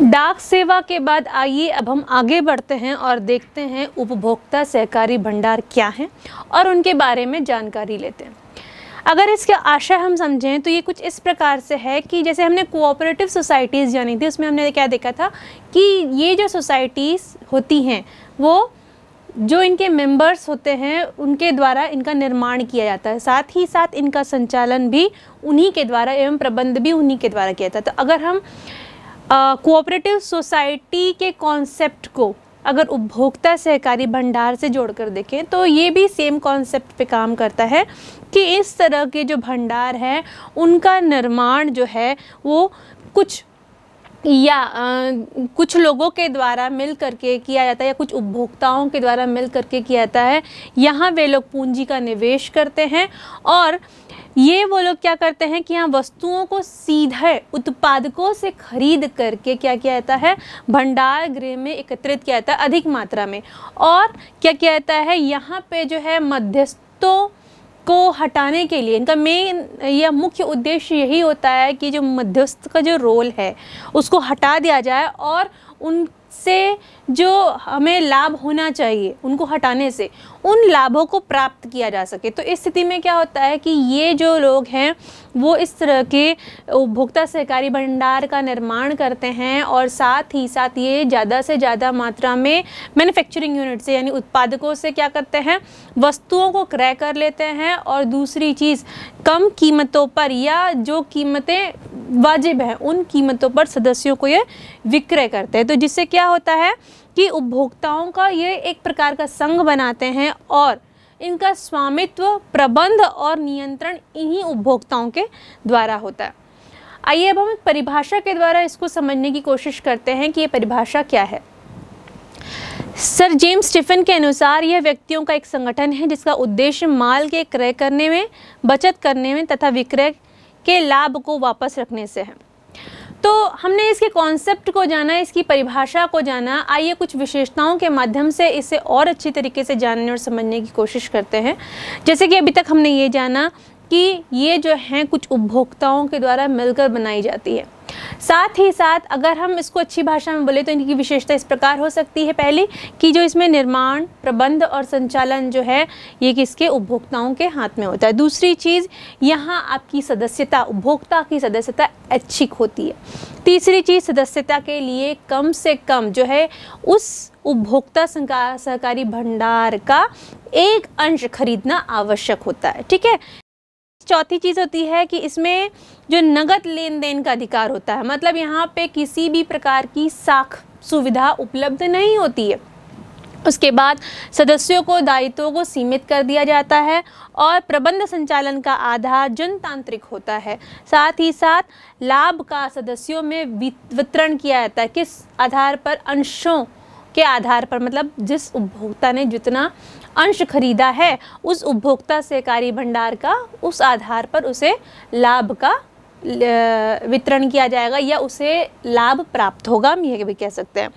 डाक सेवा के बाद आइए अब हम आगे बढ़ते हैं और देखते हैं उपभोक्ता सहकारी भंडार क्या हैं और उनके बारे में जानकारी लेते हैं अगर इसके आशय हम समझें तो ये कुछ इस प्रकार से है कि जैसे हमने कोऑपरेटिव सोसाइटीज़ जानी थी उसमें हमने क्या देखा था कि ये जो सोसाइटीज़ होती हैं वो जो इनके मेंबर्स होते हैं उनके द्वारा इनका निर्माण किया जाता है साथ ही साथ इनका संचालन भी उन्हीं के द्वारा एवं प्रबंध भी उन्हीं के द्वारा किया जाता है तो अगर हम कोऑपरेटिव सोसाइटी के कॉन्सेप्ट को अगर उपभोक्ता सहकारी भंडार से जोड़कर देखें तो ये भी सेम कॉन्सेप्ट पे काम करता है कि इस तरह के जो भंडार हैं उनका निर्माण जो है वो कुछ या आ, कुछ लोगों के द्वारा मिल करके किया जाता है या कुछ उपभोक्ताओं के द्वारा मिल करके किया जाता है यहाँ वे लोग पूंजी का निवेश करते हैं और ये वो लोग क्या करते हैं कि यहाँ वस्तुओं को सीधे उत्पादकों से खरीद करके क्या किया जाता है भंडार गृह में एकत्रित किया जाता है अधिक मात्रा में और क्या किया जाता है यहाँ पे जो है मध्यस्थों को हटाने के लिए इनका मेन या मुख्य उद्देश्य यही होता है कि जो मध्यस्थ का जो रोल है उसको हटा दिया जाए और उनसे जो हमें लाभ होना चाहिए उनको हटाने से उन लाभों को प्राप्त किया जा सके तो इस स्थिति में क्या होता है कि ये जो लोग हैं वो इस तरह के उपभोक्ता सहकारी भंडार का निर्माण करते हैं और साथ ही साथ ये ज़्यादा से ज़्यादा मात्रा में मैन्युफैक्चरिंग यूनिट से यानी उत्पादकों से क्या करते हैं वस्तुओं को क्रय कर लेते हैं और दूसरी चीज़ कम कीमतों पर या जो कीमतें वाजिब हैं उन कीमतों पर सदस्यों को ये विक्रय करते हैं तो जिससे क्या होता है कि उपभोक्ताओं का ये एक प्रकार का संघ बनाते हैं और इनका स्वामित्व प्रबंध और नियंत्रण इन्हीं उपभोक्ताओं के द्वारा होता है आइए अब हम एक परिभाषा के द्वारा इसको समझने की कोशिश करते हैं कि ये परिभाषा क्या है सर जेम्स स्टीफन के अनुसार यह व्यक्तियों का एक संगठन है जिसका उद्देश्य माल के क्रय करने में बचत करने में तथा विक्रय के लाभ को वापस रखने से है तो हमने इसके कॉन्सेप्ट को जाना इसकी परिभाषा को जाना आइए कुछ विशेषताओं के माध्यम से इसे और अच्छी तरीके से जानने और समझने की कोशिश करते हैं जैसे कि अभी तक हमने ये जाना कि ये जो हैं कुछ उपभोक्ताओं के द्वारा मिलकर बनाई जाती है साथ ही साथ अगर हम इसको अच्छी भाषा में बोले तो इनकी विशेषता इस प्रकार हो सकती है पहली कि जो इसमें निर्माण प्रबंध और संचालन जो है ये किसके उपभोक्ताओं के हाथ में होता है दूसरी चीज़ यहाँ आपकी सदस्यता उपभोक्ता की सदस्यता ऐच्छिक होती है तीसरी चीज़ सदस्यता के लिए कम से कम जो है उस उपभोक्ता सहकारी भंडार का एक अंश खरीदना आवश्यक होता है ठीक है चौथी चीज़ होती है कि इसमें जो नगद लेन देन का अधिकार होता है मतलब यहाँ पे किसी भी प्रकार की साख सुविधा उपलब्ध नहीं होती है उसके बाद सदस्यों को दायित्वों को सीमित कर दिया जाता है और प्रबंध संचालन का आधार जनतांत्रिक होता है साथ ही साथ लाभ का सदस्यों में वितरण किया जाता है किस आधार पर अंशों के आधार पर मतलब जिस उपभोक्ता ने जितना अंश खरीदा है उस उपभोक्ता सहकारी भंडार का उस आधार पर उसे लाभ का वितरण किया जाएगा या उसे लाभ प्राप्त होगा हम यह भी कह सकते हैं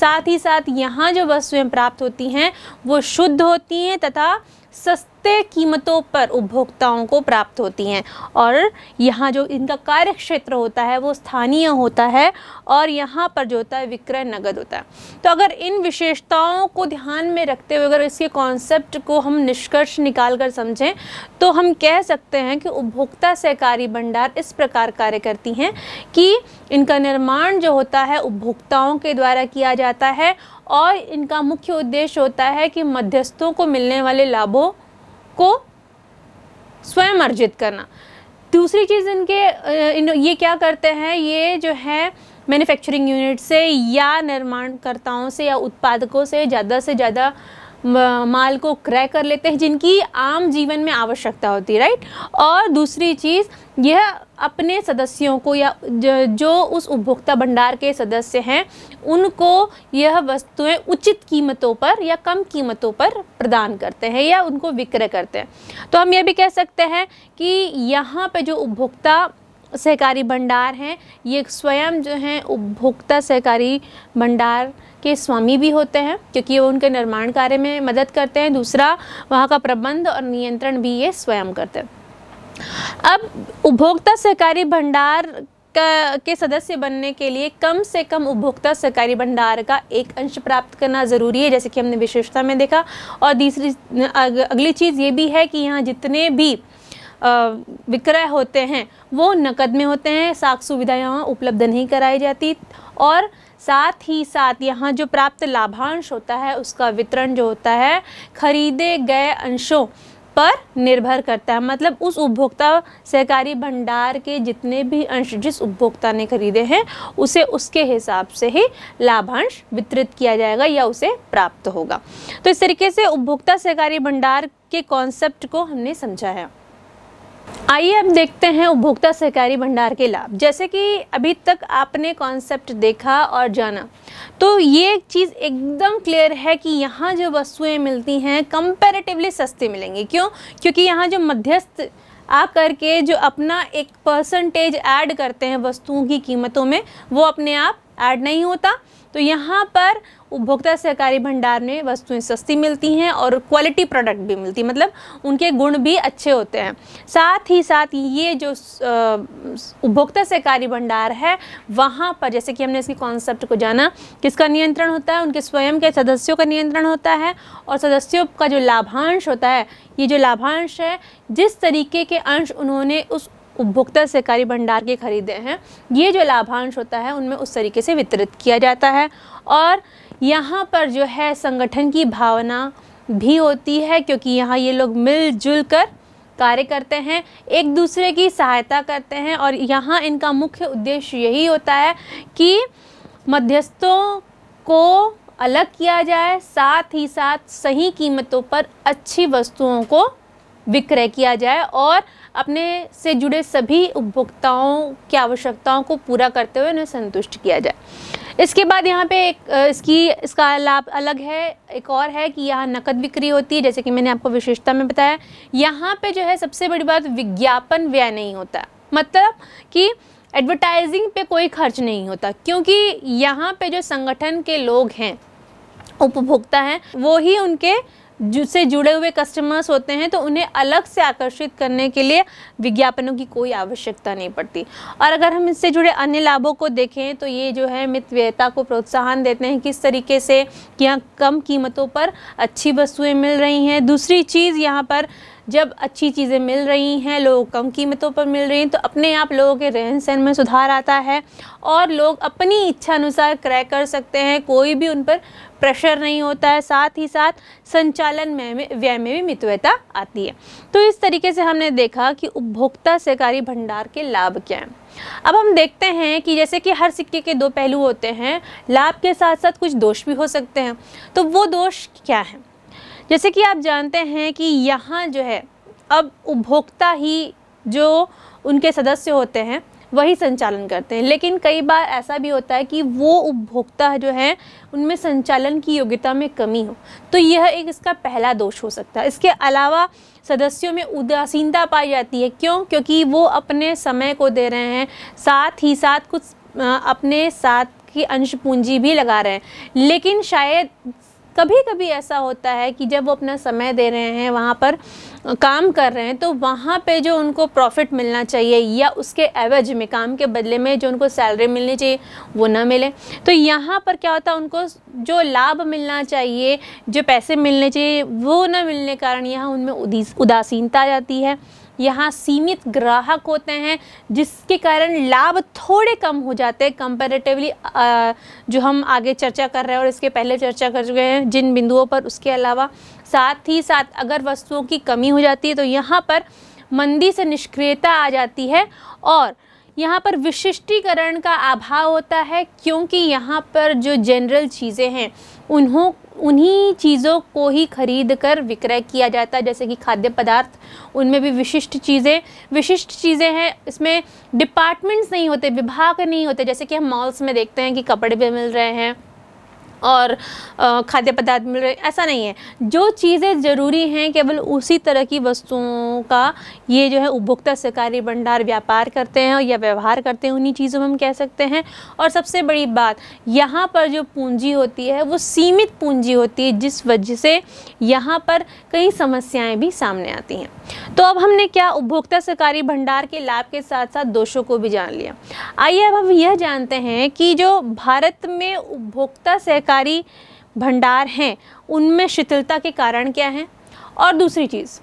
साथ ही साथ यहाँ जो वस्तुएं प्राप्त होती हैं वो शुद्ध होती हैं तथा सस्ते कीमतों पर उपभोक्ताओं को प्राप्त होती हैं और यहाँ जो इनका कार्य क्षेत्र होता है वो स्थानीय होता है और यहाँ पर जो होता है विक्रय नगद होता है तो अगर इन विशेषताओं को ध्यान में रखते हुए अगर इसके कॉन्सेप्ट को हम निष्कर्ष निकाल कर समझें तो हम कह सकते हैं कि उपभोक्ता सहकारी भंडार इस प्रकार कार्य करती हैं कि इनका निर्माण जो होता है उपभोक्ताओं के द्वारा किया जाता है और इनका मुख्य उद्देश्य होता है कि मध्यस्थों को मिलने वाले लाभों को स्वयं अर्जित करना दूसरी चीज़ इनके ये क्या करते हैं ये जो है मैन्युफैक्चरिंग यूनिट से या निर्माणकर्ताओं से या उत्पादकों से ज़्यादा से ज़्यादा माल को क्रय कर लेते हैं जिनकी आम जीवन में आवश्यकता होती है राइट और दूसरी चीज़ यह अपने सदस्यों को या जो उस उपभोक्ता भंडार के सदस्य हैं उनको यह वस्तुएं उचित कीमतों पर या कम कीमतों पर प्रदान करते हैं या उनको विक्रय करते हैं तो हम यह भी कह सकते हैं कि यहाँ पर जो उपभोक्ता सहकारी भंडार हैं ये स्वयं जो हैं उपभोक्ता सहकारी भंडार के स्वामी भी होते हैं क्योंकि वो उनके निर्माण कार्य में मदद करते हैं दूसरा वहाँ का प्रबंध और नियंत्रण भी ये स्वयं करते हैं अब उपभोक्ता सहकारी भंडार का के सदस्य बनने के लिए कम से कम उपभोक्ता सहकारी भंडार का एक अंश प्राप्त करना ज़रूरी है जैसे कि हमने विशेषता में देखा और तीसरी अग, अगली चीज़ ये भी है कि यहाँ जितने भी विक्रय होते हैं वो नकद में होते हैं साख सुविधा यहाँ उपलब्ध नहीं कराई जाती और साथ ही साथ यहाँ जो प्राप्त लाभांश होता है उसका वितरण जो होता है खरीदे गए अंशों पर निर्भर करता है मतलब उस उपभोक्ता सहकारी भंडार के जितने भी अंश जिस उपभोक्ता ने खरीदे हैं उसे उसके हिसाब से ही लाभांश वितरित किया जाएगा या उसे प्राप्त होगा तो इस तरीके से उपभोक्ता सहकारी भंडार के कॉन्सेप्ट को हमने समझा है आइए अब देखते हैं उपभोक्ता सहकारी भंडार के लाभ जैसे कि अभी तक आपने कॉन्सेप्ट देखा और जाना तो ये एक चीज़ एकदम क्लियर है कि यहाँ जो वस्तुएं मिलती हैं कंपैरेटिवली सस्ती मिलेंगी क्यों क्योंकि यहाँ जो मध्यस्थ आ करके जो अपना एक परसेंटेज ऐड करते हैं वस्तुओं की कीमतों में वो अपने आप ऐड नहीं होता तो यहाँ पर उपभोक्ता सहकारी भंडार में वस्तुएं सस्ती मिलती हैं और क्वालिटी प्रोडक्ट भी मिलती है मतलब उनके गुण भी अच्छे होते हैं साथ ही साथ ये जो उपभोक्ता सहकारी भंडार है वहाँ पर जैसे कि हमने इसके कॉन्सेप्ट को जाना किसका नियंत्रण होता है उनके स्वयं के सदस्यों का नियंत्रण होता है और सदस्यों का जो लाभांश होता है ये जो लाभांश है जिस तरीके के अंश उन्होंने उस उपभोक्ता सहकारी भंडार के खरीदे हैं ये जो लाभांश होता है उनमें उस तरीके से वितरित किया जाता है और यहाँ पर जो है संगठन की भावना भी होती है क्योंकि यहाँ ये लोग मिलजुल कर कार्य करते हैं एक दूसरे की सहायता करते हैं और यहाँ इनका मुख्य उद्देश्य यही होता है कि मध्यस्थों को अलग किया जाए साथ ही साथ सही कीमतों पर अच्छी वस्तुओं को विक्रय किया जाए और अपने से जुड़े सभी उपभोक्ताओं की आवश्यकताओं को पूरा करते हुए उन्हें संतुष्ट किया जाए इसके बाद यहाँ पे एक इसकी इसका लाभ अलग है एक और है कि यहाँ नकद बिक्री होती है जैसे कि मैंने आपको विशेषता में बताया यहाँ पे जो है सबसे बड़ी बात विज्ञापन व्यय नहीं होता मतलब कि एडवर्टाइजिंग पे कोई खर्च नहीं होता क्योंकि यहाँ पे जो संगठन के लोग हैं उपभोक्ता हैं वो ही उनके जिससे जुड़े हुए कस्टमर्स होते हैं तो उन्हें अलग से आकर्षित करने के लिए विज्ञापनों की कोई आवश्यकता नहीं पड़ती और अगर हम इससे जुड़े अन्य लाभों को देखें तो ये जो है मितव्ययता को प्रोत्साहन देते हैं किस तरीके से कि यहाँ कम कीमतों पर अच्छी वस्तुएँ मिल रही हैं दूसरी चीज़ यहाँ पर जब अच्छी चीज़ें मिल रही हैं लोग कम कीमतों पर मिल रही हैं तो अपने आप लोगों के रहन सहन में सुधार आता है और लोग अपनी इच्छा अनुसार क्रय कर सकते हैं कोई भी उन पर प्रेशर नहीं होता है साथ ही साथ संचालन में व्यय में भी मितव्यता आती है तो इस तरीके से हमने देखा कि उपभोक्ता सहकारी भंडार के लाभ क्या हैं अब हम देखते हैं कि जैसे कि हर सिक्के के दो पहलू होते हैं लाभ के साथ साथ कुछ दोष भी हो सकते हैं तो वो दोष क्या हैं जैसे कि आप जानते हैं कि यहाँ जो है अब उपभोक्ता ही जो उनके सदस्य होते हैं वही संचालन करते हैं लेकिन कई बार ऐसा भी होता है कि वो उपभोक्ता जो है उनमें संचालन की योग्यता में कमी हो तो यह एक इसका पहला दोष हो सकता है इसके अलावा सदस्यों में उदासीनता पाई जाती है क्यों क्योंकि वो अपने समय को दे रहे हैं साथ ही साथ कुछ अपने साथ की अंश पूंजी भी लगा रहे हैं लेकिन शायद कभी कभी ऐसा होता है कि जब वो अपना समय दे रहे हैं वहाँ पर काम कर रहे हैं तो वहाँ पे जो उनको प्रॉफिट मिलना चाहिए या उसके एवज में काम के बदले में जो उनको सैलरी मिलनी चाहिए वो ना मिले तो यहाँ पर क्या होता है उनको जो लाभ मिलना चाहिए जो पैसे मिलने चाहिए वो ना मिलने कारण यहाँ उनमें उदासीनता आ जाती है यहाँ सीमित ग्राहक होते हैं जिसके कारण लाभ थोड़े कम हो जाते हैं कंपेरेटिवली जो हम आगे चर्चा कर रहे हैं और इसके पहले चर्चा कर चुके हैं जिन बिंदुओं पर उसके अलावा साथ ही साथ अगर वस्तुओं की कमी हो जाती है तो यहाँ पर मंदी से निष्क्रियता आ जाती है और यहाँ पर विशिष्टीकरण का अभाव होता है क्योंकि यहाँ पर जो जनरल चीज़ें हैं उन्हों उन्हीं चीज़ों को ही खरीद कर विक्रय किया जाता है जैसे कि खाद्य पदार्थ उनमें भी विशिष्ट चीज़ें विशिष्ट चीज़ें हैं इसमें डिपार्टमेंट्स नहीं होते विभाग नहीं होते जैसे कि हम मॉल्स में देखते हैं कि कपड़े भी मिल रहे हैं और खाद्य पदार्थ मिल रहे ऐसा नहीं है जो चीज़ें ज़रूरी हैं केवल उसी तरह की वस्तुओं का ये जो है उपभोक्ता सहकारी भंडार व्यापार करते हैं या व्यवहार करते हैं उन्हीं चीज़ों में हम कह सकते हैं और सबसे बड़ी बात यहाँ पर जो पूंजी होती है वो सीमित पूंजी होती है जिस वजह से यहाँ पर कई समस्याएँ भी सामने आती हैं तो अब हमने क्या उपभोक्ता सहकारी भंडार के लाभ के साथ साथ दोषों को भी जान लिया आइए अब हम यह जानते हैं कि जो भारत में उपभोक्ता सहकारी सरकारी भंडार हैं उनमें शिथिलता के कारण क्या हैं और दूसरी चीज़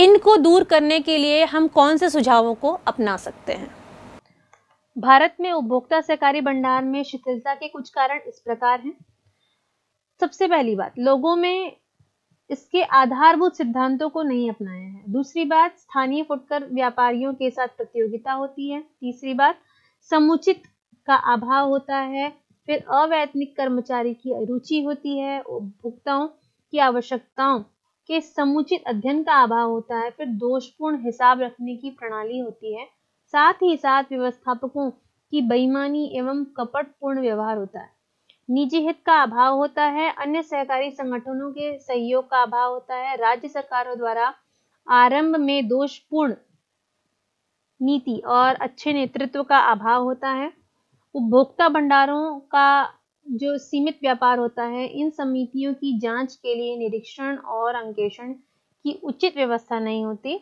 इनको दूर करने के लिए हम कौन से सुझावों को अपना सकते हैं भारत में उपभोक्ता सहकारी भंडार में शिथिलता के कुछ कारण इस प्रकार हैं सबसे पहली बात लोगों में इसके आधारभूत सिद्धांतों को नहीं अपनाया है दूसरी बात स्थानीय फुटकर व्यापारियों के साथ प्रतियोगिता होती है तीसरी बात समुचित का अभाव होता है फिर अवैतनिक कर्मचारी की रुचि होती है उपभोक्ताओं की आवश्यकताओं के समुचित अध्ययन का अभाव होता है फिर दोषपूर्ण हिसाब रखने की प्रणाली होती है साथ ही साथ व्यवस्थापकों की बेईमानी एवं कपटपूर्ण व्यवहार होता है निजी हित का अभाव होता है अन्य सहकारी संगठनों के सहयोग का अभाव होता है राज्य सरकारों द्वारा आरंभ में दोषपूर्ण नीति और अच्छे नेतृत्व का अभाव होता है उपभोक्ता भंडारों का जो सीमित व्यापार होता है इन समितियों की जांच के लिए निरीक्षण और अंकेषण की उचित व्यवस्था नहीं होती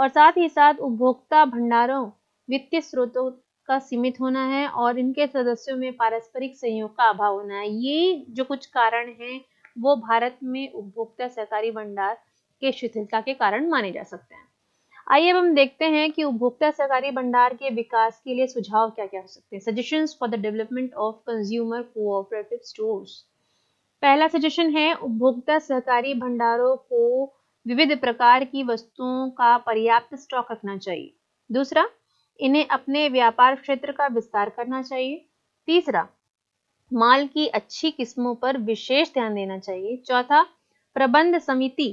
और साथ ही साथ उपभोक्ता भंडारों वित्तीय स्रोतों का सीमित होना है और इनके सदस्यों में पारस्परिक सहयोग का अभाव होना है ये जो कुछ कारण हैं वो भारत में उपभोक्ता सहकारी भंडार के शिथिलता के कारण माने जा सकते हैं आइए अब हम देखते हैं कि उपभोक्ता सहकारी भंडार के विकास के लिए सुझाव क्या क्या हो सकते हैं suggestion for the development of consumer cooperative stores पहला सजेशन है उपभोक्ता सहकारी भंडारों को विविध प्रकार की वस्तुओं का पर्याप्त स्टॉक रखना चाहिए दूसरा इन्हें अपने व्यापार क्षेत्र का विस्तार करना चाहिए तीसरा माल की अच्छी किस्मों पर विशेष ध्यान देना चाहिए चौथा प्रबंध समिति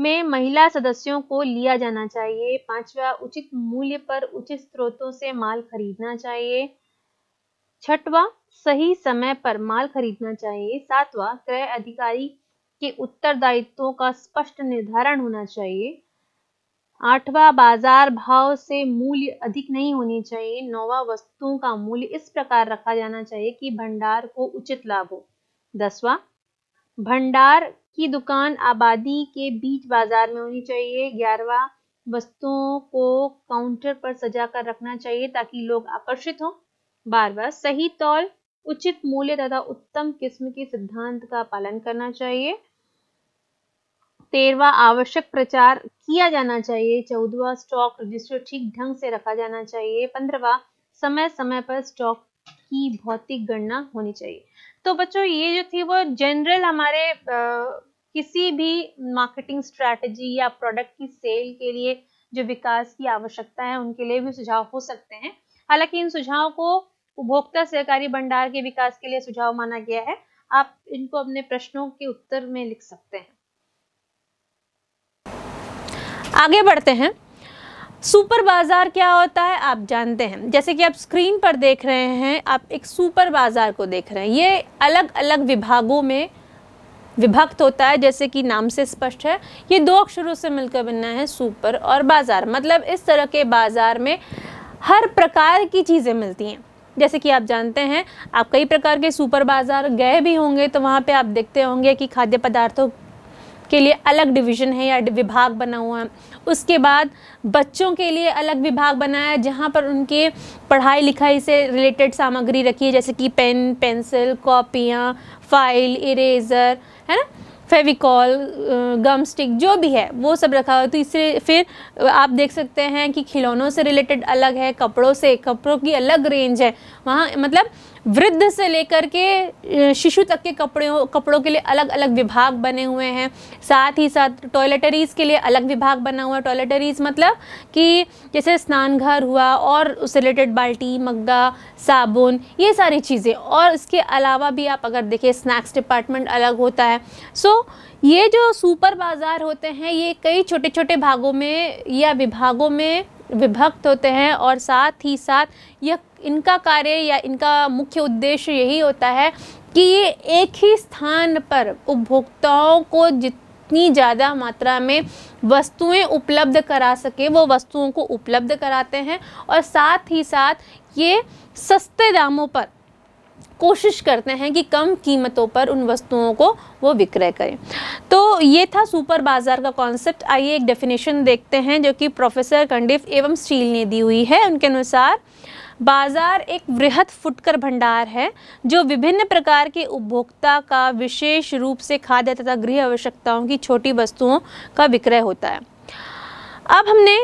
में महिला सदस्यों को लिया जाना चाहिए पांचवा उचित मूल्य पर उचित स्रोतों से माल खरीदना चाहिए छठवा सही समय पर माल खरीदना चाहिए सातवा क्रय अधिकारी के उत्तरदायित्वों का स्पष्ट निर्धारण होना चाहिए आठवा बाजार भाव से मूल्य अधिक नहीं होने चाहिए नौवा वस्तुओं का मूल्य इस प्रकार रखा जाना चाहिए कि भंडार को उचित लाभ हो दसवा भंडार की दुकान आबादी के बीच बाजार में होनी चाहिए ग्यारहवा वस्तुओं को काउंटर पर सजा कर रखना चाहिए ताकि लोग आकर्षित हों बारवा सही तौल उचित मूल्य तथा उत्तम किस्म के सिद्धांत का पालन करना चाहिए तेरवा आवश्यक प्रचार किया जाना चाहिए चौदवा स्टॉक रजिस्टर ठीक ढंग से रखा जाना चाहिए पंद्रवा समय समय पर स्टॉक की भौतिक गणना होनी चाहिए तो बच्चों ये जो थी वो जनरल हमारे आ, किसी भी मार्केटिंग स्ट्रैटेजी या प्रोडक्ट की सेल के लिए जो विकास की आवश्यकता है उनके लिए भी सुझाव हो सकते हैं हालांकि इन सुझाव को उपभोक्ता सहकारी भंडार के विकास के लिए सुझाव माना गया है आप इनको अपने प्रश्नों के उत्तर में लिख सकते हैं आगे बढ़ते हैं सुपर बाज़ार क्या होता है आप जानते हैं जैसे कि आप स्क्रीन पर देख रहे हैं आप एक सुपर बाज़ार को देख रहे हैं ये अलग अलग विभागों में विभक्त होता है जैसे कि नाम से स्पष्ट है ये दो अक्षरों से मिलकर बनना है सुपर और बाज़ार मतलब इस तरह के बाज़ार में हर प्रकार की चीज़ें मिलती हैं जैसे कि आप जानते हैं आप कई प्रकार के सुपर बाज़ार गए भी होंगे तो वहाँ पे आप देखते होंगे कि खाद्य पदार्थों के लिए अलग डिवीज़न है या विभाग बना हुआ है उसके बाद बच्चों के लिए अलग विभाग बनाया है जहाँ पर उनके पढ़ाई लिखाई से रिलेटेड सामग्री रखी है जैसे कि पेन पेंसिल कॉपियाँ फाइल इरेज़र है ना फेविकॉल गम स्टिक जो भी है वो सब रखा हुआ है तो इससे फिर आप देख सकते हैं कि खिलौनों से रिलेटेड अलग है कपड़ों से कपड़ों की अलग रेंज है वहाँ मतलब वृद्ध से लेकर के शिशु तक के कपड़ों कपड़ों के लिए अलग अलग विभाग बने हुए हैं साथ ही साथ टॉयलेटरीज़ के लिए अलग विभाग बना हुआ है टॉयलेटरीज़ मतलब कि जैसे स्नान घर हुआ और उससे रिलेटेड बाल्टी मग्गा साबुन ये सारी चीज़ें और इसके अलावा भी आप अगर देखें स्नैक्स डिपार्टमेंट अलग होता है सो ये जो सुपर बाज़ार होते हैं ये कई छोटे छोटे भागों में या विभागों में विभक्त होते हैं और साथ ही साथ यह इनका कार्य या इनका मुख्य उद्देश्य यही होता है कि ये एक ही स्थान पर उपभोक्ताओं को जितनी ज़्यादा मात्रा में वस्तुएं उपलब्ध करा सके वो वस्तुओं को उपलब्ध कराते हैं और साथ ही साथ ये सस्ते दामों पर कोशिश करते हैं कि कम कीमतों पर उन वस्तुओं को वो विक्रय करें तो ये था सुपर बाज़ार का कॉन्सेप्ट आइए एक डेफिनेशन देखते हैं जो कि प्रोफेसर कंडिफ एवं स्टील ने दी हुई है उनके अनुसार बाजार एक वृहद फुटकर भंडार है जो विभिन्न प्रकार के उपभोक्ता का विशेष रूप से खाद्य तथा गृह आवश्यकताओं की छोटी वस्तुओं का विक्रय होता है अब हमने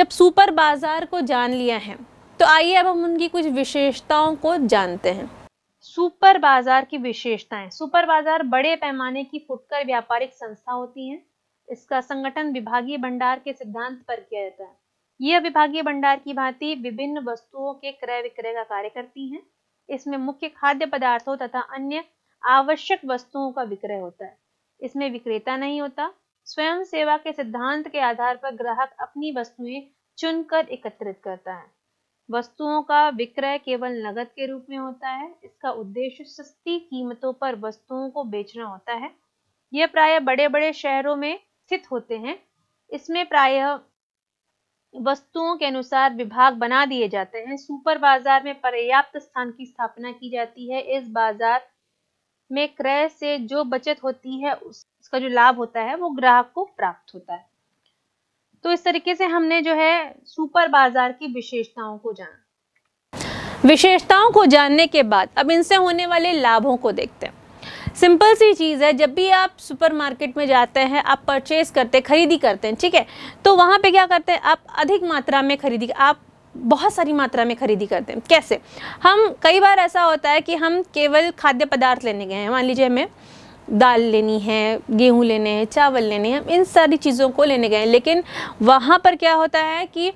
जब सुपर बाजार को जान लिया है तो आइए अब हम उनकी कुछ विशेषताओं को जानते हैं सुपर बाजार की विशेषताएं सुपर बाजार बड़े पैमाने की फुटकर व्यापारिक संस्था होती है इसका संगठन विभागीय भंडार के सिद्धांत पर किया जाता है यह विभागीय भंडार की भांति विभिन्न वस्तुओं के क्रय विक्रय का कार्य करती हैं इसमें मुख्य खाद्य पदार्थों तथा अन्य आवश्यक वस्तुओं का विक्रय होता है इसमें विक्रेता नहीं होता स्वयं सेवा के सिद्धांत के आधार पर ग्राहक अपनी वस्तुएं चुनकर एकत्रित करता है वस्तुओं का विक्रय केवल नगद के रूप में होता है इसका उद्देश्य सस्ती कीमतों पर वस्तुओं को बेचना होता है यह प्राय बड़े बड़े शहरों में स्थित होते हैं इसमें प्राय वस्तुओं के अनुसार विभाग बना दिए जाते हैं सुपर बाजार में पर्याप्त स्थान की स्थापना की जाती है इस बाजार में क्रय से जो बचत होती है उसका जो लाभ होता है वो ग्राहक को प्राप्त होता है तो इस तरीके से हमने जो है सुपर बाजार की विशेषताओं को जाना विशेषताओं को जानने के बाद अब इनसे होने वाले लाभों को देखते हैं सिंपल सी चीज़ है जब भी आप सुपरमार्केट में जाते हैं आप परचेज करते हैं खरीदी करते हैं ठीक है तो वहाँ पे क्या करते हैं आप अधिक मात्रा में खरीदी आप बहुत सारी मात्रा में खरीदी करते हैं कैसे हम कई बार ऐसा होता है कि हम केवल खाद्य पदार्थ लेने गए हैं मान लीजिए हमें दाल लेनी है गेहूँ लेने हैं चावल लेने हैं इन सारी चीज़ों को लेने गए लेकिन वहाँ पर क्या होता है कि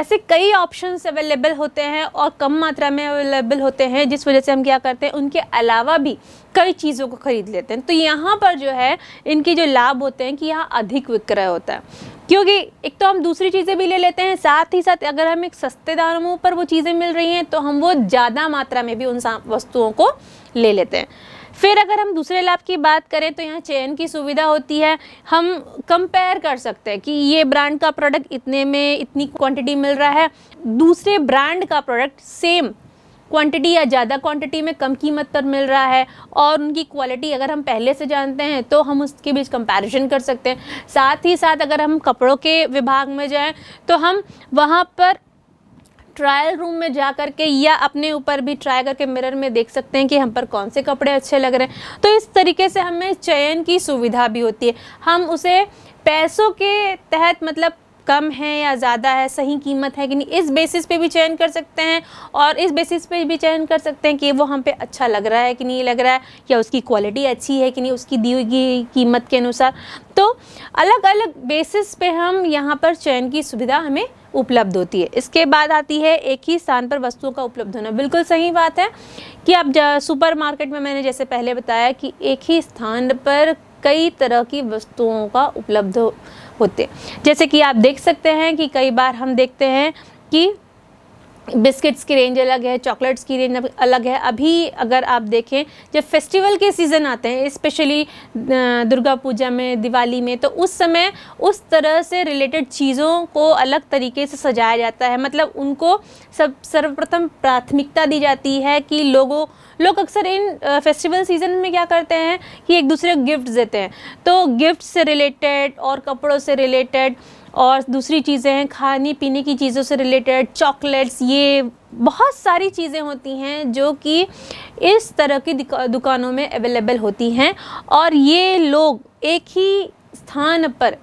ऐसे कई ऑप्शंस अवेलेबल होते हैं और कम मात्रा में अवेलेबल होते हैं जिस वजह से हम क्या करते हैं उनके अलावा भी कई चीज़ों को ख़रीद लेते हैं तो यहाँ पर जो है इनके जो लाभ होते हैं कि यहाँ अधिक विक्रय होता है क्योंकि एक तो हम दूसरी चीज़ें भी ले लेते हैं साथ ही साथ अगर हम एक सस्ते दामों पर वो चीज़ें मिल रही हैं तो हम वो ज़्यादा मात्रा में भी उन वस्तुओं को ले लेते हैं फिर अगर हम दूसरे लैब की बात करें तो यहाँ चयन की सुविधा होती है हम कंपेयर कर सकते हैं कि ये ब्रांड का प्रोडक्ट इतने में इतनी क्वांटिटी मिल रहा है दूसरे ब्रांड का प्रोडक्ट सेम क्वांटिटी या ज़्यादा क्वांटिटी में कम कीमत पर मिल रहा है और उनकी क्वालिटी अगर हम पहले से जानते हैं तो हम उसके बीच कंपैरिजन कर सकते हैं साथ ही साथ अगर हम कपड़ों के विभाग में जाएं तो हम वहाँ पर ट्रायल रूम में जा कर के या अपने ऊपर भी ट्राई करके मिरर में देख सकते हैं कि हम पर कौन से कपड़े अच्छे लग रहे हैं तो इस तरीके से हमें चयन की सुविधा भी होती है हम उसे पैसों के तहत मतलब कम है या ज़्यादा है सही कीमत है कि नहीं इस बेसिस पे भी चयन कर सकते हैं और इस बेसिस पे भी चयन कर सकते हैं कि वो हम पे अच्छा लग रहा है कि नहीं लग रहा है या उसकी क्वालिटी अच्छी है कि नहीं उसकी दी हुई कीमत के अनुसार तो अलग अलग बेसिस पे हम यहाँ पर चयन की सुविधा हमें उपलब्ध होती है इसके बाद आती है एक ही स्थान पर वस्तुओं का उपलब्ध होना बिल्कुल सही बात है कि अब सुपर मार्केट में मैंने जैसे पहले बताया कि एक ही स्थान पर कई तरह की वस्तुओं का उपलब्ध होते जैसे कि आप देख सकते हैं कि कई बार हम देखते हैं कि बिस्किट्स की रेंज अलग है चॉकलेट्स की रेंज अलग है अभी अगर आप देखें जब फेस्टिवल के सीज़न आते हैं स्पेशली दुर्गा पूजा में दिवाली में तो उस समय उस तरह से रिलेटेड चीज़ों को अलग तरीके से सजाया जाता है मतलब उनको सब सर्वप्रथम प्राथमिकता दी जाती है कि लोगों लोग अक्सर इन फेस्टिवल सीज़न में क्या करते हैं कि एक दूसरे को गिफ्ट देते हैं तो गिफ्ट से रिलेटेड और कपड़ों से रिलेटेड और दूसरी चीज़ें हैं खाने पीने की चीज़ों से रिलेटेड चॉकलेट्स ये बहुत सारी चीज़ें होती हैं जो कि इस तरह की दुकानों में अवेलेबल होती हैं और ये लोग एक ही स्थान पर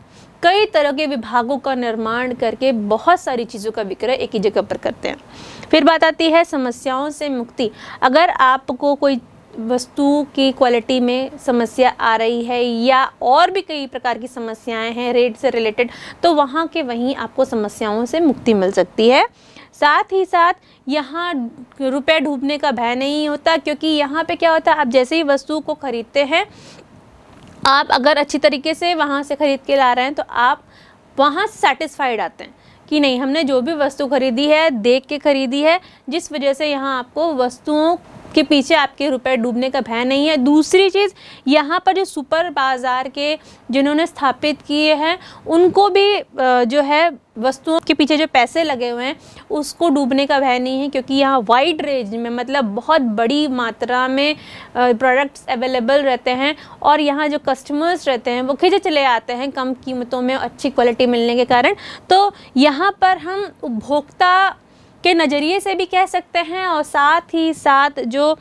कई तरह के विभागों का निर्माण करके बहुत सारी चीज़ों का विक्रय एक ही जगह पर करते हैं फिर बात आती है समस्याओं से मुक्ति अगर आपको कोई वस्तु की क्वालिटी में समस्या आ रही है या और भी कई प्रकार की समस्याएं हैं रेट से रिलेटेड तो वहाँ के वहीं आपको समस्याओं से मुक्ति मिल सकती है साथ ही साथ यहाँ रुपए डूबने का भय नहीं होता क्योंकि यहाँ पे क्या होता है आप जैसे ही वस्तु को ख़रीदते हैं आप अगर अच्छी तरीके से वहाँ से ख़रीद के ला रहे हैं तो आप वहाँ सेटिस्फाइड आते हैं कि नहीं हमने जो भी वस्तु खरीदी है देख के खरीदी है जिस वजह से यहाँ आपको वस्तुओं के पीछे आपके रुपए डूबने का भय नहीं है दूसरी चीज़ यहाँ पर जो सुपर बाज़ार के जिन्होंने स्थापित किए हैं उनको भी जो है वस्तुओं के पीछे जो पैसे लगे हुए हैं उसको डूबने का भय नहीं है क्योंकि यहाँ वाइड रेंज में मतलब बहुत बड़ी मात्रा में प्रोडक्ट्स अवेलेबल रहते हैं और यहाँ जो कस्टमर्स रहते हैं वो खिंचे चले आते हैं कम कीमतों में अच्छी क्वालिटी मिलने के कारण तो यहाँ पर हम उपभोक्ता के नज़रिए से भी कह सकते हैं और साथ ही साथ जो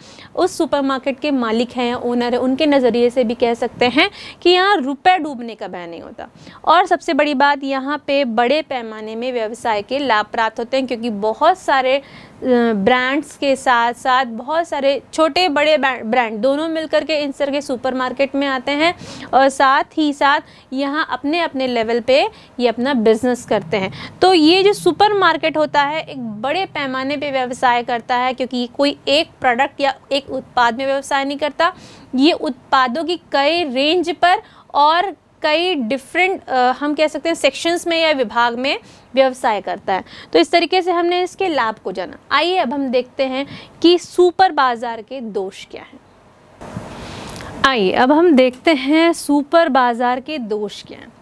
उस सुपरमार्केट के मालिक हैं ओनर हैं उनके नज़रिए से भी कह सकते हैं कि यहाँ रुपए डूबने का भय नहीं होता और सबसे बड़ी बात यहाँ पे बड़े पैमाने में व्यवसाय के लाभ प्राप्त होते हैं क्योंकि बहुत सारे ब्रांड्स के साथ साथ बहुत सारे छोटे बड़े ब्रांड दोनों मिलकर के इन सर के सुपरमार्केट में आते हैं और साथ ही साथ यहाँ अपने अपने लेवल पे ये अपना बिजनेस करते हैं तो ये जो सुपरमार्केट होता है एक बड़े पैमाने पे व्यवसाय करता है क्योंकि कोई एक प्रोडक्ट या एक उत्पाद में व्यवसाय नहीं करता ये उत्पादों की कई रेंज पर और कई डिफरेंट हम कह सकते हैं सेक्शंस में या विभाग में व्यवसाय करता है तो इस तरीके से हमने इसके लाभ को जाना आइए अब हम देखते हैं कि सुपर बाजार के दोष क्या हैं आइए अब हम देखते हैं सुपर बाजार के दोष क्या हैं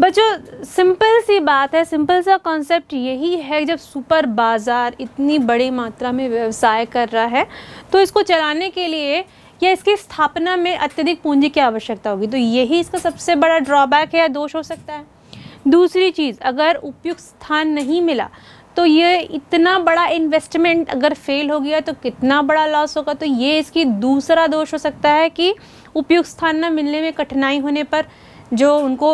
बच्चों सिंपल सी बात है सिंपल सा कॉन्सेप्ट यही है जब सुपर बाज़ार इतनी बड़ी मात्रा में व्यवसाय कर रहा है तो इसको चलाने के लिए या इसकी स्थापना में अत्यधिक पूंजी की आवश्यकता होगी तो यही इसका सबसे बड़ा ड्रॉबैक है या दोष हो सकता है दूसरी चीज़ अगर उपयुक्त स्थान नहीं मिला तो ये इतना बड़ा इन्वेस्टमेंट अगर फेल हो गया तो कितना बड़ा लॉस होगा तो ये इसकी दूसरा दोष हो सकता है कि उपयुक्त स्थान न मिलने में कठिनाई होने पर जो उनको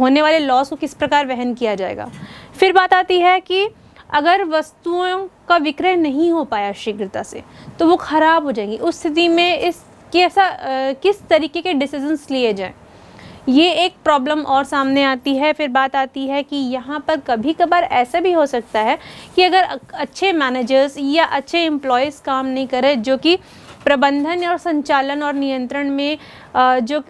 होने वाले लॉस को किस प्रकार वहन किया जाएगा फिर बात आती है कि अगर वस्तुओं का विक्रय नहीं हो पाया शीघ्रता से तो वो ख़राब हो जाएंगी उस स्थिति में इस कैसा किस तरीके के डिसीजंस लिए जाएँ ये एक प्रॉब्लम और सामने आती है फिर बात आती है कि यहाँ पर कभी कभार ऐसा भी हो सकता है कि अगर अच्छे मैनेजर्स या अच्छे एम्प्लॉयज़ काम नहीं करें जो कि प्रबंधन और संचालन और नियंत्रण में जो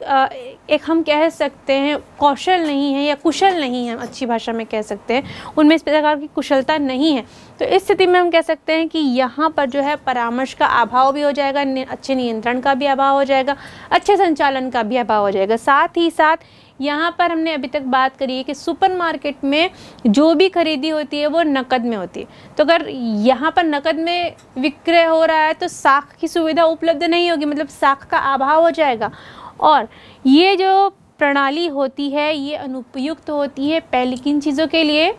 एक हम कह सकते हैं कौशल नहीं है या कुशल नहीं है अच्छी भाषा में कह सकते हैं उनमें इस प्रकार की कुशलता नहीं है तो इस स्थिति में हम कह सकते हैं कि यहाँ पर जो है परामर्श का अभाव भी हो जाएगा अच्छे नियंत्रण का भी अभाव हो जाएगा अच्छे संचालन का भी अभाव हो जाएगा साथ ही साथ यहाँ पर हमने अभी तक बात करी है कि सुपरमार्केट में जो भी खरीदी होती है वो नकद में होती है तो अगर यहाँ पर नकद में विक्रय हो रहा है तो साख की सुविधा उपलब्ध नहीं होगी मतलब साख का अभाव हो जाएगा और ये जो प्रणाली होती है ये अनुपयुक्त होती है पहले किन चीज़ों के लिए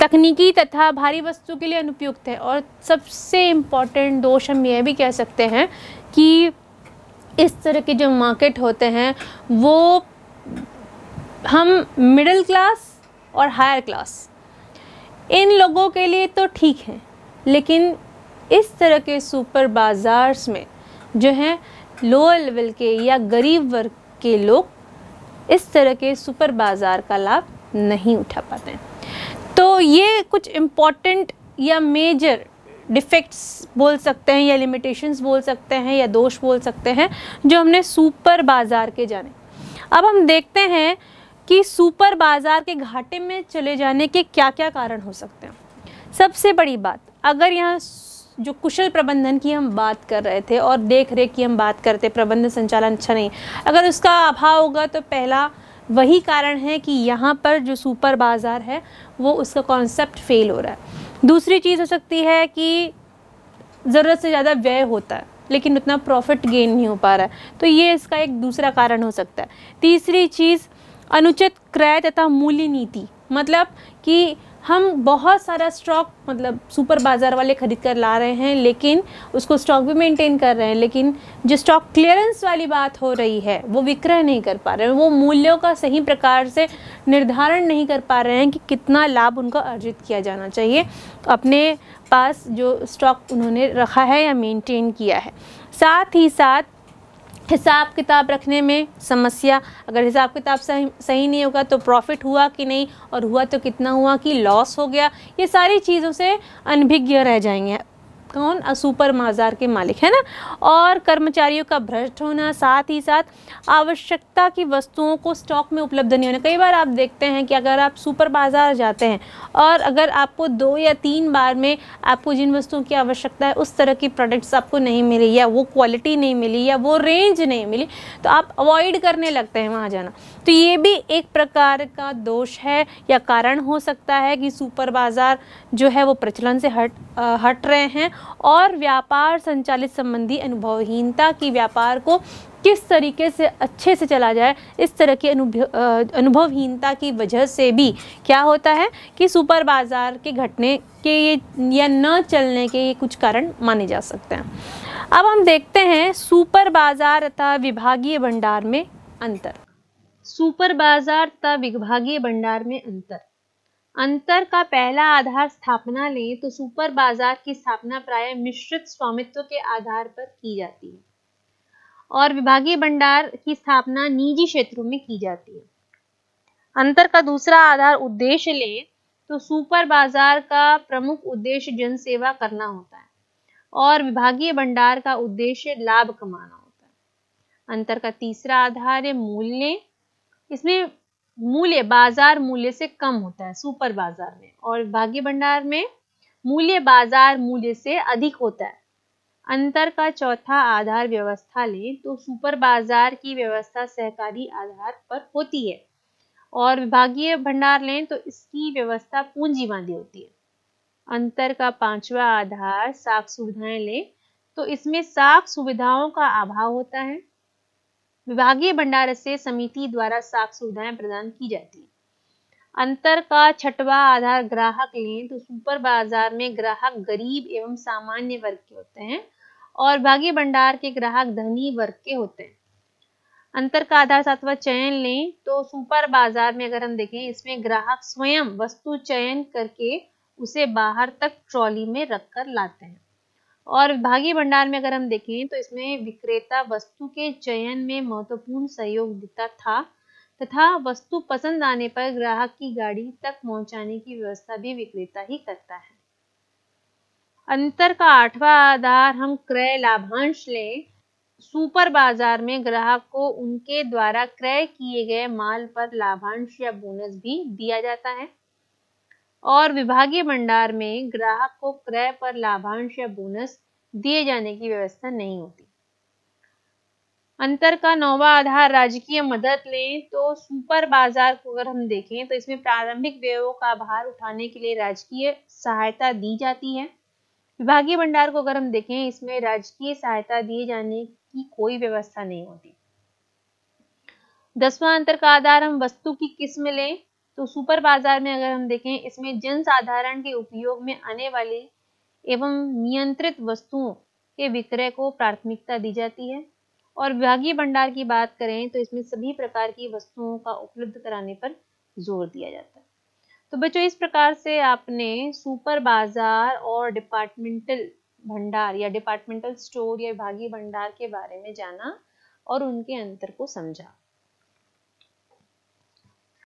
तकनीकी तथा भारी वस्तु के लिए अनुपयुक्त है और सबसे इम्पॉर्टेंट दोष हम यह भी कह सकते हैं कि इस तरह के जो मार्केट होते हैं वो हम मिडिल क्लास और हायर क्लास इन लोगों के लिए तो ठीक है लेकिन इस तरह के सुपर बाज़ार्स में जो हैं लोअर लेवल के या गरीब वर्ग के लोग इस तरह के सुपर बाज़ार का लाभ नहीं उठा पाते हैं तो ये कुछ इम्पॉर्टेंट या मेजर डिफेक्ट्स बोल सकते हैं या लिमिटेशंस बोल सकते हैं या दोष बोल सकते हैं जो हमने सुपर बाज़ार के जाने अब हम देखते हैं कि सुपर बाजार के घाटे में चले जाने के क्या क्या कारण हो सकते हैं सबसे बड़ी बात अगर यहाँ जो कुशल प्रबंधन की हम बात कर रहे थे और देख रेख की हम बात करते प्रबंधन संचालन अच्छा नहीं अगर उसका अभाव होगा तो पहला वही कारण है कि यहाँ पर जो सुपर बाज़ार है वो उसका कॉन्सेप्ट फेल हो रहा है दूसरी चीज़ हो सकती है कि ज़रूरत से ज़्यादा व्यय होता है लेकिन उतना प्रॉफिट गेन नहीं हो पा रहा है तो ये इसका एक दूसरा कारण हो सकता है तीसरी चीज़ अनुचित क्रय तथा मूल्य नीति मतलब कि हम बहुत सारा स्टॉक मतलब सुपर बाज़ार वाले खरीद कर ला रहे हैं लेकिन उसको स्टॉक भी मेंटेन कर रहे हैं लेकिन जो स्टॉक क्लियरेंस वाली बात हो रही है वो विक्रय नहीं कर पा रहे हैं वो मूल्यों का सही प्रकार से निर्धारण नहीं कर पा रहे हैं कि कितना लाभ उनका अर्जित किया जाना चाहिए अपने पास जो स्टॉक उन्होंने रखा है या मेनटेन किया है साथ ही साथ हिसाब किताब रखने में समस्या अगर हिसाब किताब सही सही नहीं होगा तो प्रॉफिट हुआ कि नहीं और हुआ तो कितना हुआ कि लॉस हो गया ये सारी चीज़ों से अनभिज्ञ रह जाएंगे कौन सुपर बाजार के मालिक है ना और कर्मचारियों का भ्रष्ट होना साथ ही साथ आवश्यकता की वस्तुओं को स्टॉक में उपलब्ध नहीं होना कई बार आप देखते हैं कि अगर आप सुपर बाजार जाते हैं और अगर आपको दो या तीन बार में आपको जिन वस्तुओं की आवश्यकता है उस तरह की प्रोडक्ट्स आपको नहीं मिली या वो क्वालिटी नहीं मिली या वो रेंज नहीं मिली तो आप अवॉइड करने लगते हैं वहाँ जाना तो ये भी एक प्रकार का दोष है या कारण हो सकता है कि सुपर बाज़ार जो है वो प्रचलन से हट आ, हट रहे हैं और व्यापार संचालित संबंधी अनुभवहीनता की व्यापार को किस तरीके से अच्छे से चला जाए इस तरह की अनुभवहीनता की वजह से भी क्या होता है कि सुपर बाज़ार के घटने के ये या न चलने के ये कुछ कारण माने जा सकते हैं अब हम देखते हैं सुपर बाज़ार तथा विभागीय भंडार में अंतर सुपर बाज़ार तथा विभागीय भंडार में अंतर अंतर का पहला आधार स्थापना लें तो सुपर बाजार की स्थापना प्राय मिश्रित स्वामित्व के आधार पर की जाती है और विभागीय भंडार की स्थापना निजी क्षेत्रों में की जाती है अंतर का दूसरा आधार उद्देश्य लें तो सुपर बाजार का प्रमुख उद्देश्य जनसेवा करना होता है और विभागीय भंडार का उद्देश्य लाभ कमाना होता है अंतर का तीसरा आधार है मूल्य इसमें मूल्य बाजार मूल्य से कम होता है सुपर बाजार में और भाग्य भंडार में मूल्य बाजार मूल्य से अधिक होता है अंतर का चौथा आधार व्यवस्था लें तो सुपर बाजार की व्यवस्था सहकारी आधार पर होती है और विभागीय भंडार लें तो इसकी व्यवस्था पूंजीवादी होती है अंतर का पांचवा आधार साख सुविधाएं लें तो इसमें साख सुविधाओं का अभाव होता है विभागीय भंडार से समिति द्वारा साख सुविधाएं प्रदान की जाती है अंतर का छठवा आधार ग्राहक लें तो सुपर बाजार में ग्राहक गरीब एवं सामान्य वर्ग के होते हैं और भाग्य भंडार के ग्राहक धनी वर्ग के होते हैं अंतर का आधार सातवा चयन लें तो सुपर बाजार में अगर हम देखें इसमें ग्राहक स्वयं वस्तु चयन करके उसे बाहर तक ट्रॉली में रखकर लाते हैं और भागी भंडार में अगर हम देखें तो इसमें विक्रेता वस्तु के चयन में महत्वपूर्ण सहयोग देता था तथा वस्तु पसंद आने पर ग्राहक की गाड़ी तक पहुंचाने की व्यवस्था भी विक्रेता ही करता है अंतर का आठवां आधार हम क्रय लाभांश लें सुपर बाजार में ग्राहक को उनके द्वारा क्रय किए गए माल पर लाभांश या बोनस भी दिया जाता है और विभागीय भंडार में ग्राहक को क्रय पर लाभांश या बोनस दिए जाने की व्यवस्था नहीं होती अंतर का नौवा आधार राजकीय मदद लें तो सुपर बाजार को अगर हम देखें तो इसमें प्रारंभिक व्ययों का भार उठाने के लिए राजकीय सहायता दी जाती है विभागीय भंडार को अगर हम देखें इसमें राजकीय सहायता दिए जाने की कोई व्यवस्था नहीं होती दसवां अंतर का आधार हम वस्तु की किस्म लें तो सुपर बाजार में अगर हम देखें इसमें जनसाधारण के उपयोग में आने वाले एवं नियंत्रित वस्तुओं के विक्रय को प्राथमिकता दी जाती है और विभागीय भंडार की बात करें तो इसमें सभी प्रकार की वस्तुओं का उपलब्ध कराने पर जोर दिया जाता है तो बच्चों इस प्रकार से आपने सुपर बाजार और डिपार्टमेंटल भंडार या डिपार्टमेंटल स्टोर या विभागीय भंडार के बारे में जाना और उनके अंतर को समझा